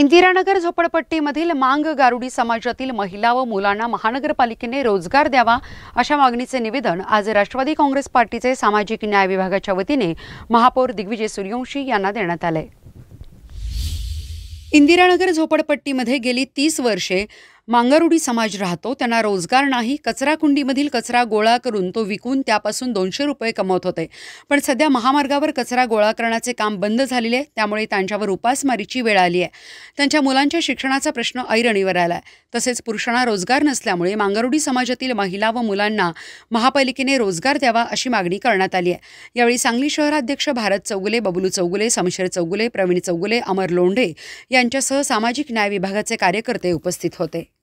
इंदिरानगर झोपडपट्टीमधील मांग गारुडी समाजातील महिला व मुलांना महानगरपालिकेने रोजगार द्यावा अशा मागणीचे निवेदन आज राष्ट्रवादी काँग्रेस पार्टीचे सामाजिक न्याय विभागाच्या वतीने महापौर दिग्विजय सूर्यवंशी यांना देण्यात आले इंदिरानगर झोपडपट्टीमध्ये गेली तीस वर्षे मांगरुडी समाज राहतो त्यांना रोजगार नाही कचराकुंडीमधील कचरा गोळा करून तो विकून त्यापासून दोनशे रुपये कमवत होते पण सध्या महामार्गावर कचरा गोळा करण्याचे काम बंद झालेले आहे त्यामुळे त्यांच्यावर उपासमारीची वेळ आली आहे त्यांच्या मुलांच्या शिक्षणाचा प्रश्न ऐरणीवर आला आहे तसेच पुरुषांना रोजगार नसल्यामुळे मांगरुडी समाजातील महिला व मुलांना महापालिकेने रोजगार द्यावा अशी मागणी करण्यात आली आहे यावेळी सांगली शहराध्यक्ष भारत चौगुले बबलू चौगुले समशेर चौगुले प्रवीण चौगुले अमर लोंढे यांच्यासह सामाजिक न्याय विभागाचे कार्यकर्ते उपस्थित होते